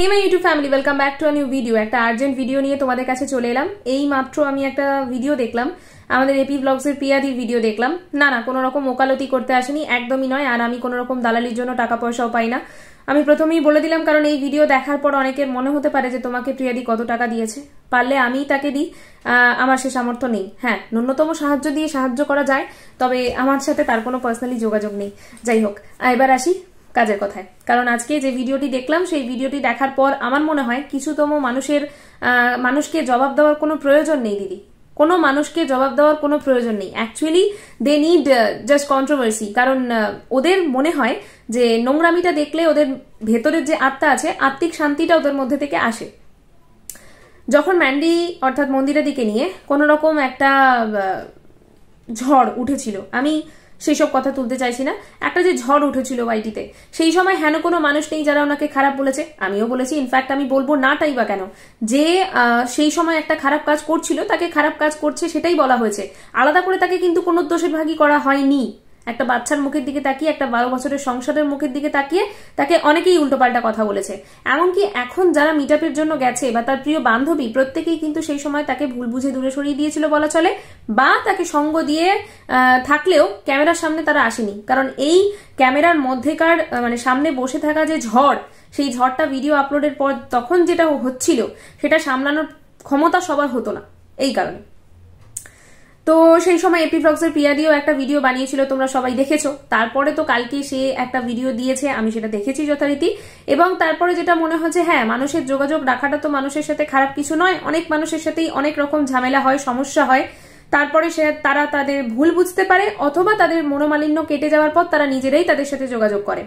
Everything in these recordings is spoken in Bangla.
hey my YouTube family welcome back to a new video একটা আর্জেন্ট ভিডিও নিয়ে তোমাদের কাছে চলে এলাম এই মাত্র আমি একটা ভিডিও দেখলাম আমাদের এপি ব্লগসের পিয়াদির ভিডিও দেখলাম না না কোনো রকম ওকালতি করতে আসেনি একদমই নয় আর আমি কোনো রকম দালালির জন্য টাকা পয়সাও পাই না আমি প্রথমেই বলে দিলাম কারণ এই ভিডিও দেখার পর অনেকের মনে হতে পারে যে তোমাকে প্রিয়াদি কত টাকা দিয়েছে পারলে আমি তাকে দিই আমার সে সামর্থ্য নেই হ্যাঁ ন্যূনতম সাহায্য দিয়ে সাহায্য করা যায় তবে আমার সাথে তার কোনো পার্সোনালি যোগাযোগ নেই যাই হোক এবার আসি কাজের কথায় কারণ আজকে যে ভিডিওটি দেখলাম সেই ভিডিওটি দেখার পর আমার মনে হয় কিছুতম মানুষের মানুষকে জবাব দেওয়ার কোনো প্রয়োজন নেই দিদি কোনো মানুষকে জবাব দেওয়ার কোনো প্রয়োজন নেই actually they need just controversy কারণ ওদের মনে হয় যে নোংরামিটা দেখলে ওদের ভেতরের যে আত্মা আছে আত্মিক শান্তিটা ওদের মধ্যে থেকে আসে যখন ম্যান্ডি অর্থাৎ মন্দিরের দিকে নিয়ে কোনো রকম একটা ঝড় উঠেছিল আমি সেই সব কথা তুলতে চাইছি না একটা যে ঝড় উঠেছিল বাড়িটিতে সেই সময় হেন কোনো মানুষ নেই যারা ওনাকে খারাপ বলেছে আমিও বলেছি ইনফ্যাক্ট আমি বলবো নাটাই বা কেন যে সেই সময় একটা খারাপ কাজ করছিল তাকে খারাপ কাজ করছে সেটাই বলা হয়েছে আলাদা করে তাকে কিন্তু কোনো দোষের ভাগী করা হয়নি একটা বাচ্চার মুখের দিকে তাকিয়ে একটা বারো বছরের সংসারের মুখের দিকে তাকিয়ে তাকে অনেকেই উল্টোপাল্টা কথা বলেছে এমনকি এখন যারা মিট জন্য গেছে বা তার প্রিয় বান্ধবী প্রত্যেকেই কিন্তু সেই সময় তাকে ভুল বুঝে দূরে সরিয়ে দিয়েছিল বলা চলে বা তাকে সঙ্গ দিয়ে থাকলেও ক্যামেরার সামনে তারা আসেনি কারণ এই ক্যামেরার মধ্যেকার মানে সামনে বসে থাকা যে ঝড় সেই ঝড়টা ভিডিও আপলোডের পর তখন যেটা হচ্ছিল সেটা সামলানোর ক্ষমতা সবার হতো না এই কারণে তো সেই সময় এপিফ্রক্সের পিয়াদিও একটা ভিডিও বানিয়েছিল তোমরা সবাই দেখেছো তারপরে তো কালকে সে একটা ভিডিও দিয়েছে আমি সেটা দেখেছি যথারীতি এবং তারপরে যেটা মনে হচ্ছে হ্যাঁ মানুষের যোগাযোগ রাখাটা তো মানুষের সাথে খারাপ কিছু নয় অনেক মানুষের সাথেই অনেক রকম ঝামেলা হয় সমস্যা হয় তারপরে সে তারা তাদের ভুল বুঝতে পারে অথবা তাদের মনোমালিন্য কেটে যাওয়ার পর তারা নিজেরাই তাদের সাথে যোগাযোগ করে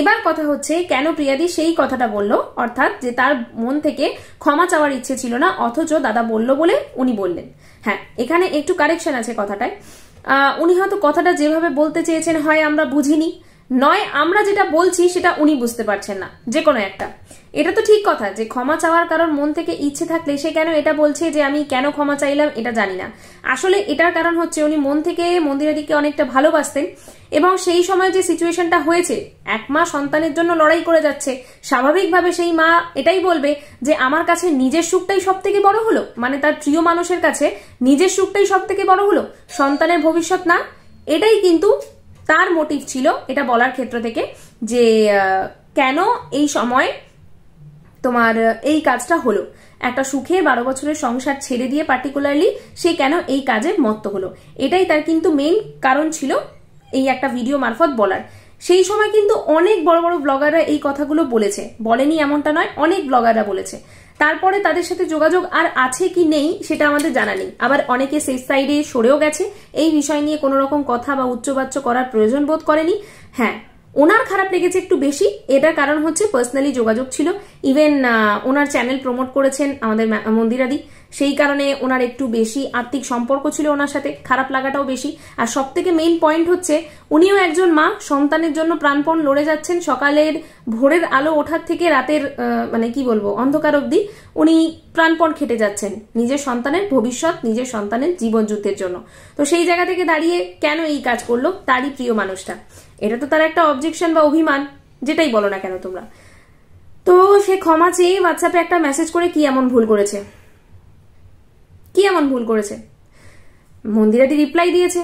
এবার কথা হচ্ছে কেন প্রিয়াদি সেই কথাটা বলল অর্থাৎ যে তার মন থেকে ক্ষমা চাওয়ার ইচ্ছে ছিল না অথচ দাদা বলল বলে উনি বললেন হ্যাঁ এখানে একটু কারেকশন আছে কথাটায় উনি হয়তো কথাটা যেভাবে বলতে চেয়েছেন হয় আমরা বুঝিনি নয় আমরা যেটা বলছি সেটা উনি বুঝতে পারছেন না যে কোনো একটা এটা তো ঠিক কথা যে ক্ষমা চাওয়ার কারণ মন থেকে ইচ্ছে থাকলে সে কেন এটা বলছে যে আমি কেন ক্ষমা চাইলাম এটা জানি না আসলে এটার কারণ হচ্ছে উনি মন থেকে মন্দিরাদিকে অনেকটা ভালোবাসতেন এবং সেই সময় যে সিচুয়েশনটা হয়েছে এক মা সন্তানের জন্য লড়াই করে যাচ্ছে স্বাভাবিকভাবে সেই মা এটাই বলবে যে আমার কাছে নিজের সুখটাই সব থেকে বড় হলো মানে তার প্রিয় মানুষের কাছে নিজের সুখটাই সব থেকে বড় হলো সন্তানের ভবিষ্যৎ না এটাই কিন্তু তার মোটিভ ছিল এটা বলার ক্ষেত্র থেকে যে কেন এই সময় তোমার এই কাজটা হলো একটা সুখে বারো বছরের সংসার ছেড়ে দিয়ে পার্টিকুলারলি সে কেন এই কাজে মত্ত হলো এটাই তার কিন্তু মেইন কারণ ছিল এই একটা ভিডিও মারফত বলার সেই সময় কিন্তু অনেক বড় বড় ব্লগাররা এই কথাগুলো বলেছে বলেনি এমনটা নয় অনেক ব্লগাররা বলেছে তারপরে তাদের সাথে যোগাযোগ আর আছে কি নেই সেটা আমাদের জানা নেই আবার অনেকে সেই সাইডে সরেও গেছে এই বিষয় নিয়ে কোনো রকম কথা বা উচ্চবাচ্য করার প্রয়োজন বোধ করেনি হ্যাঁ ওনার খারাপ লেগেছে একটু বেশি এটার কারণ হচ্ছে পার্সোনালি যোগাযোগ ছিল ইভেন ওনার চ্যানেল প্রমোট করেছেন আমাদের মন্দিরাদি সেই কারণে ওনার একটু বেশি আর্থিক সম্পর্ক ছিল ওনার সাথে খারাপ লাগাটাও বেশি আর সব থেকে মেইন পয়েন্ট হচ্ছে উনিও একজন মা সন্তানের জন্য প্রাণপণ লড়ে যাচ্ছেন সকালের ভোরের আলো ওঠার থেকে রাতের মানে কি বলবো অন্ধকার অব্দি উনি প্রাণপণ খেটে যাচ্ছেন নিজের সন্তানের ভবিষ্যৎ নিজের সন্তানের জীবনযুদ্ধের জন্য তো সেই জায়গা থেকে দাঁড়িয়ে কেন এই কাজ করলো তারই প্রিয় মানুষটা এটা তো তার একটা অবজেকশন বা অভিমান যেটাই বলো না কেন তোমরা তো সে ক্ষমা চেয়ে হোয়াটসঅ্যাপে একটা মেসেজ করে কি এমন ভুল করেছে কি এমন ভুল করেছে মন্দিরাটি রিপ্লাই দিয়েছে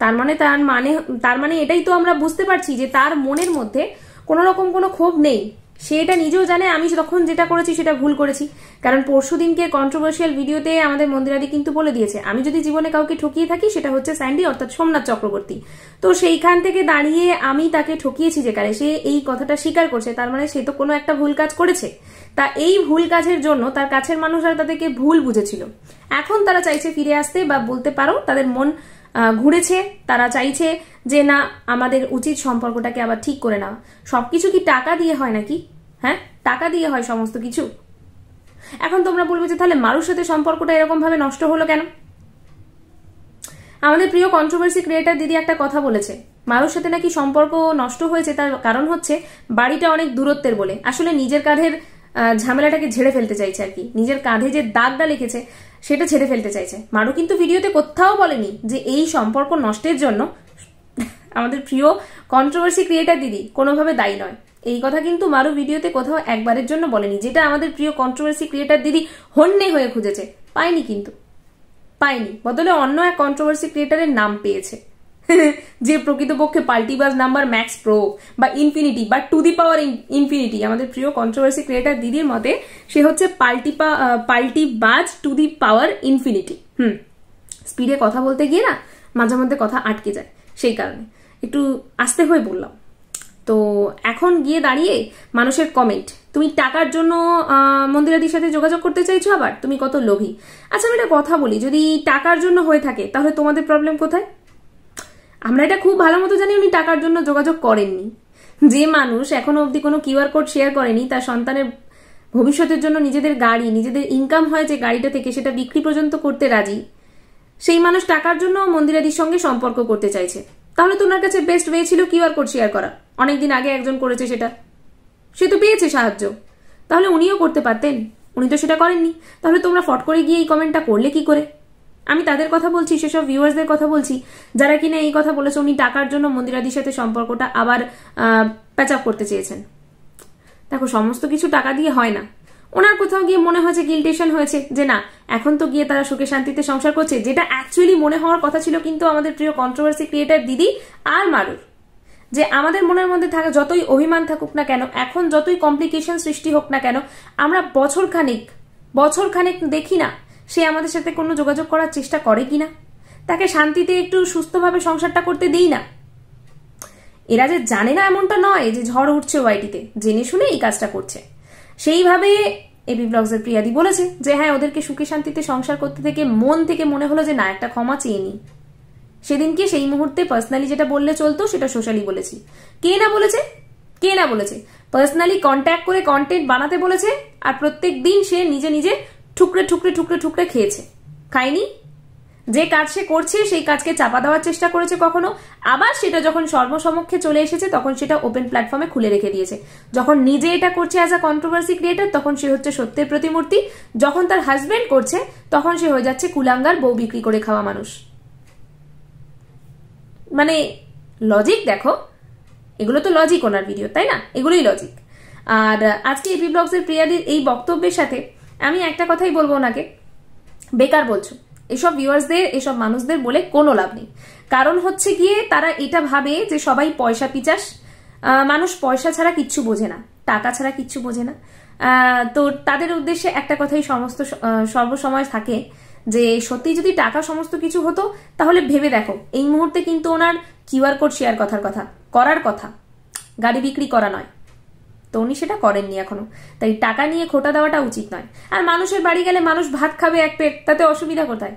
তার মানে তার মানে তার মানে এটাই তো আমরা বুঝতে পারছি যে তার মনের মধ্যে কোনো রকম কোনো ক্ষোভ নেই সে এটা নিজেও জানে আমি তখন যেটা করেছি সেটা ভুল করেছি কারণ পরশু দিনকে কন্ট্রোভার্সিয়াল ভিডিওতে আমাদের মন্দিরাদি কিন্তু বলে দিয়েছে আমি যদি জীবনে কাউকে ঠকিয়ে থাকি সেটা হচ্ছে স্যান্ডি অর্থাৎ সোমনাথ চক্রবর্তী তো সেইখান থেকে দাঁড়িয়ে আমি তাকে ঠকিয়েছি যেখানে সে এই কথাটা স্বীকার করছে তার মানে সে তো কোনো একটা ভুল কাজ করেছে তা এই ভুল কাজের জন্য তার কাছের মানুষরা তাদেরকে ভুল বুঝেছিল এখন তারা চাইছে ফিরে আসতে বা বলতে পারো তাদের মন ঘুরেছে তারা চাইছে যে না আমাদের উচিত সম্পর্কটাকে আবার ঠিক করে নেওয়া সবকিছু কি টাকা দিয়ে হয় নাকি হ্যাঁ টাকা দিয়ে হয় সমস্ত কিছু এখন তোমরা বলবে যে তাহলে মারুর সাথে সম্পর্কটা এরকমভাবে নষ্ট হলো কেন আমাদের প্রিয় কন্ট্রোভার্সি ক্রিয়েটার দিদি একটা কথা বলেছে মারুর সাথে নাকি সম্পর্ক নষ্ট হয়েছে তার কারণ হচ্ছে বাড়িটা অনেক দূরত্বের বলে আসলে নিজের কাঁধের ঝামেলাটাকে ঝেড়ে ফেলতে চাইছে আর কি নিজের কাঁধে যে দাগটা লিখেছে সেটা ছেড়ে ফেলতে চাইছে মারু কিন্তু ভিডিওতে কোথাও বলেনি যে এই সম্পর্ক নষ্টের জন্য আমাদের প্রিয় কন্ট্রোভার্সি ক্রিয়েটার দিদি কোনোভাবে দায়ী নয় এই কথা কিন্তু মারু ভিডিওতে কোথাও একবারের জন্য বলেনি যেটা আমাদের প্রিয় কন্ট্রোভার্সি ক্রিয়েটার দিদি হন্যে হয়ে খুঁজেছে পায়নি কিন্তু পায়নি বদলে অন্য এক কন্ট্রোভার্সি ক্রিয়েটারের নাম পেয়েছে যে প্রকৃতপক্ষে পাল্টিবাস নাম্বার ম্যাক্স প্রো বা ইনফিনিটি বা টু দি পাওয়ার ইনফিনিটি আমাদের প্রিয় কন্ট্রোভার্সি ক্রিয়েটার দিদির মতে সে হচ্ছে পাল্টি পাল্টিবাজ টু দি পাওয়ার ইনফিনিটি হুম স্পিডে কথা বলতে গিয়ে না মাঝে মধ্যে কথা আটকে যায় সেই কারণে একটু আস্তে হয়ে বললাম তো এখন গিয়ে দাঁড়িয়ে মানুষের কমেন্ট তুমি টাকার জন্য মন্দিরাদির সাথে যোগাযোগ করতে চাইছো আবার তুমি কত লোভী আচ্ছা আমি একটা কথা বলি যদি টাকার জন্য হয়ে থাকে তাহলে তোমাদের প্রবলেম কোথায় আমরা এটা খুব ভালো মতো জানি উনি টাকার জন্য যোগাযোগ করেননি যে মানুষ এখনো অবধি কোনো কিউআর কোড শেয়ার করেনি তার সন্তানের ভবিষ্যতের জন্য নিজেদের গাড়ি নিজেদের ইনকাম হয় যে গাড়িটা থেকে সেটা বিক্রি পর্যন্ত করতে রাজি সেই মানুষ টাকার জন্য মন্দিরাদির সঙ্গে সম্পর্ক করতে চাইছে তাহলে তোমার কাছে বেস্ট ওয়ে ছিল কিউআর কোড শেয়ার করা অনেক দিন আগে একজন করেছে সেটা সে তো পেয়েছে সাহায্য তাহলে উনিও করতে পারতেন উনি তো সেটা করেননি তাহলে তোমরা ফট করে গিয়ে এই কমেন্টটা করলে কি করে আমি তাদের কথা বলছি সেসব ভিউয়ার্সদের কথা বলছি যারা কিনা এই কথা বলেছে উনি টাকার জন্য মন্দিরাদির সাথে সম্পর্কটা আবার প্যাচ আপ করতে চেয়েছেন দেখো সমস্ত কিছু টাকা দিয়ে হয় না ওনার কোথাও গিয়ে মনে হয়েছে গিলটেশন হয়েছে যে না এখন তো গিয়ে তারা সুখে শান্তিতে সংসার করছে যেটা অ্যাকচুয়ালি মনে হওয়ার কথা ছিল কিন্তু আমাদের প্রিয় কন্ট্রোভার্সি ক্রিয়েটার দিদি আর মারুর যে আমাদের মনের মধ্যে থাকা যতই অভিমান থাকুক না কেন এখন যতই কমপ্লিকেশন সৃষ্টি হোক না কেন আমরা বছর খানিক বছর খানিক দেখি না সে আমাদের সাথে কোনো যোগাযোগ করার চেষ্টা করে কি না তাকে শান্তিতে একটু সুস্থভাবে সংসারটা করতে দিই না এরা যে জানে না এমনটা নয় যে ঝড় উঠছে ওয়াইটিতে জেনে শুনে এই কাজটা করছে সেইভাবে এবি ব্লগসের প্রিয়াদি বলেছে যে হ্যাঁ ওদেরকে সুখী শান্তিতে সংসার করতে থেকে মন থেকে মনে হলো যে না একটা ক্ষমা চেয়ে নিই সেদিনকে সেই মুহূর্তে পার্সোনালি যেটা বললে চলতো সেটা সোশ্যালি বলেছি কে না বলেছে কে না বলেছে পার্সোনালি কন্ট্যাক্ট করে কন্টেন্ট বানাতে বলেছে আর প্রত্যেক দিন সে নিজে নিজে ঠুকরে ঠুকরে ঠুকরে ঠুকরে খেয়েছে খায়নি যে কাজ সে করছে সেই কাজকে চাপা দেওয়ার চেষ্টা করেছে কখনো আবার সেটা যখন সর্বসমক্ষে চলে এসেছে তখন সেটা ওপেন প্ল্যাটফর্মে খুলে রেখে দিয়েছে যখন নিজে এটা করছে অ্যাজ আ কন্ট্রোভার্সি ক্রিয়েটার তখন সে হচ্ছে সত্যের প্রতিমূর্তি যখন তার হাজবেন্ড করছে তখন সে হয়ে যাচ্ছে কুলাঙ্গার বউ বিক্রি করে খাওয়া মানুষ মানে লজিক দেখো এগুলো তো লজিক ওনার ভিডিও তাই না এগুলোই লজিক আর আজকে এবি ব্লগসের প্রিয়াদির এই বক্তব্যের সাথে আমি একটা কথাই বলবো ওনাকে বেকার বলছো এসব ভিউয়ার্সদের এসব মানুষদের বলে কোনো লাভ নেই কারণ হচ্ছে গিয়ে তারা এটা ভাবে যে সবাই পয়সা পিচাস মানুষ পয়সা ছাড়া কিচ্ছু বোঝে না টাকা ছাড়া কিচ্ছু বোঝে না তো তাদের উদ্দেশ্যে একটা কথাই সমস্ত সর্বসময় থাকে যে সত্যি যদি টাকা সমস্ত কিছু হতো তাহলে ভেবে দেখো এই মুহূর্তে কিন্তু ওনার কিউআর কোড শেয়ার কথার কথা করার কথা গাড়ি বিক্রি করা নয় তো উনি সেটা করেননি এখনো তাই টাকা নিয়ে খোটা দেওয়াটা উচিত নয় আর মানুষের বাড়ি গেলে মানুষ ভাত খাবে এক পেট তাতে অসুবিধা কোথায়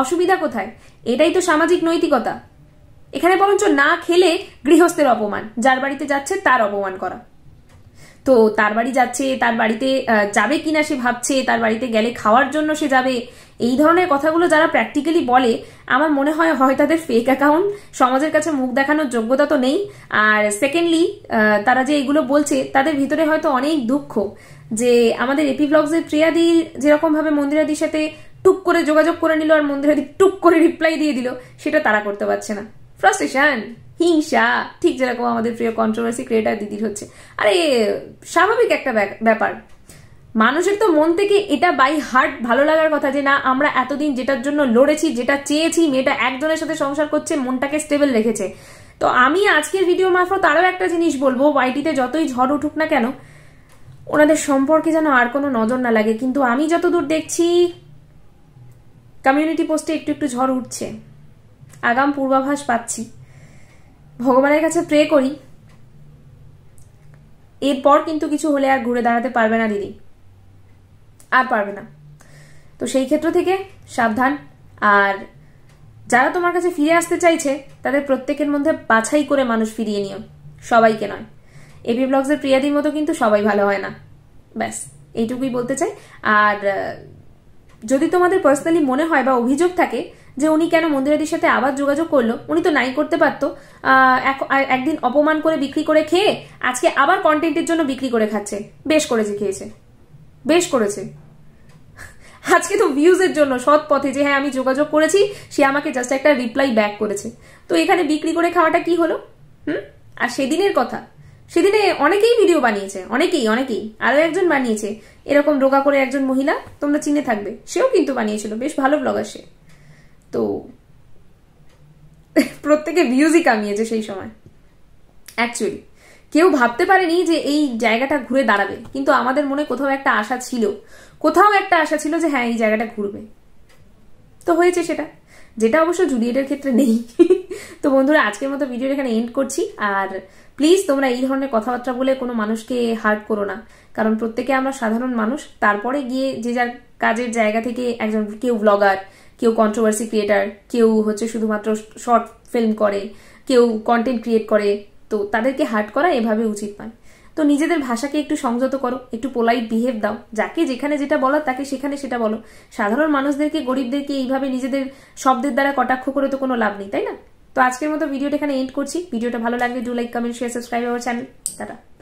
অসুবিধা কোথায় এটাই তো সামাজিক নৈতিকতা এখানে বরঞ্চ না খেলে গৃহস্থের অপমান যার বাড়িতে যাচ্ছে তার অপমান করা তো তার বাড়ি যাচ্ছে তার বাড়িতে যাবে কিনা সে ভাবছে তার বাড়িতে গেলে খাওয়ার জন্য সে যাবে এই ধরনের কথাগুলো যারা প্র্যাকটিক্যালি বলে আমার মনে হয় হয় তাদের ফেক অ্যাকাউন্ট সমাজের কাছে মুখ দেখানোর যোগ্যতা তো নেই আর সেকেন্ডলি তারা যে এগুলো বলছে তাদের ভিতরে হয়তো অনেক দুঃখ যে আমাদের এপি ব্লগসের প্রিয়াদি যেরকমভাবে মন্দিরাদির সাথে টুক করে যোগাযোগ করে নিল আর মন্দিরাদি টুক করে রিপ্লাই দিয়ে দিল সেটা তারা করতে পারছে না ফ্রাস্ট্রেশন হিংসা ঠিক যেরকম আমাদের প্রিয় কন্ট্রোভার্সি ক্রিয়েটার দিদির হচ্ছে আরে স্বাভাবিক একটা ব্যাপার মানুষের তো মন থেকে এটা বাই হার্ট ভালো লাগার কথা যে না আমরা এতদিন যেটার জন্য লড়েছি যেটা চেয়েছি মেয়েটা একজনের সাথে সংসার করছে মনটাকে স্টেবল রেখেছে তো আমি আজকের ভিডিও মারফত আরও একটা জিনিস বলবো ওয়াইটিতে যতই ঝড় উঠুক না কেন ওনাদের সম্পর্কে যেন আর কোনো নজর না লাগে কিন্তু আমি যতদূর দেখছি কমিউনিটি পোস্টে একটু একটু ঝড় উঠছে আগাম পূর্বাভাস পাচ্ছি ভগবানের কাছে প্রে করি এরপর কিন্তু কিছু হলে আর ঘুরে দাঁড়াতে পারবে না দিদি আর পারবে না তো সেই ক্ষেত্র থেকে সাবধান আর যারা তোমার কাছে ফিরে আসতে চাইছে তাদের প্রত্যেকের মধ্যে বাছাই করে মানুষ ফিরিয়ে নিও সবাইকে নয় এবি এর প্রিয়াদির মতো কিন্তু সবাই ভালো হয় না ব্যাস এইটুকুই বলতে চাই আর যদি তোমাদের পার্সোনালি মনে হয় বা অভিযোগ থাকে যে উনি কেন মন্দিরাদির সাথে আবার যোগাযোগ করলো উনি তো নাই করতে পারতো একদিন অপমান করে বিক্রি করে খেয়ে আজকে আবার কন্টেন্টের জন্য বিক্রি করে খাচ্ছে বেশ করেছে খেয়েছে বেশ করেছে আজকে তো ভিউজের জন্য সৎ পথে যে হ্যাঁ আমি যোগাযোগ করেছি সে আমাকে জাস্ট একটা রিপ্লাই ব্যাক করেছে তো এখানে বিক্রি করে খাওয়াটা কি হলো হুম আর সেদিনের কথা সেদিনে অনেকেই ভিডিও বানিয়েছে অনেকেই অনেকেই আরও একজন বানিয়েছে এরকম রোগা করে একজন মহিলা তোমরা চিনে থাকবে সেও কিন্তু বানিয়েছিল বেশ ভালো ব্লগার সে তো প্রত্যেকে ভিউজই কামিয়েছে সেই সময় অ্যাকচুয়ালি কেউ ভাবতে পারেনি যে এই জায়গাটা ঘুরে দাঁড়াবে কিন্তু আমাদের মনে কোথাও একটা আশা ছিল কোথাও একটা আশা ছিল যে হ্যাঁ এই জায়গাটা ঘুরবে তো হয়েছে সেটা যেটা অবশ্য জুলিয়েটের ক্ষেত্রে নেই তো বন্ধুরা আজকের মতো ভিডিওটা এখানে এন্ড করছি আর প্লিজ তোমরা এই ধরনের কথাবার্তা বলে কোনো মানুষকে হার্ট করো না কারণ প্রত্যেকে আমরা সাধারণ মানুষ তারপরে গিয়ে যে যার কাজের জায়গা থেকে একজন কেউ ব্লগার কেউ কন্ট্রোভার্সি ক্রিয়েটার কেউ হচ্ছে শুধুমাত্র শর্ট ফিল্ম করে কেউ কন্টেন্ট ক্রিয়েট করে তো তাদেরকে হার্ট করা এভাবে উচিত নয় তো নিজেদের ভাষাকে একটু সংযত করো একটু পোলাইট বিহেভ দাও যাকে যেখানে যেটা বলো তাকে সেখানে সেটা বলো সাধারণ মানুষদেরকে গরিবদেরকে এইভাবে নিজেদের শব্দের দ্বারা কটাক্ষ করে তো কোনো লাভ নেই তাই না তো আজকের মতো ভিডিওটা এখানে এন্ড করছি ভিডিওটা ভালো লাগলে do like comment share subscribe our channel তারা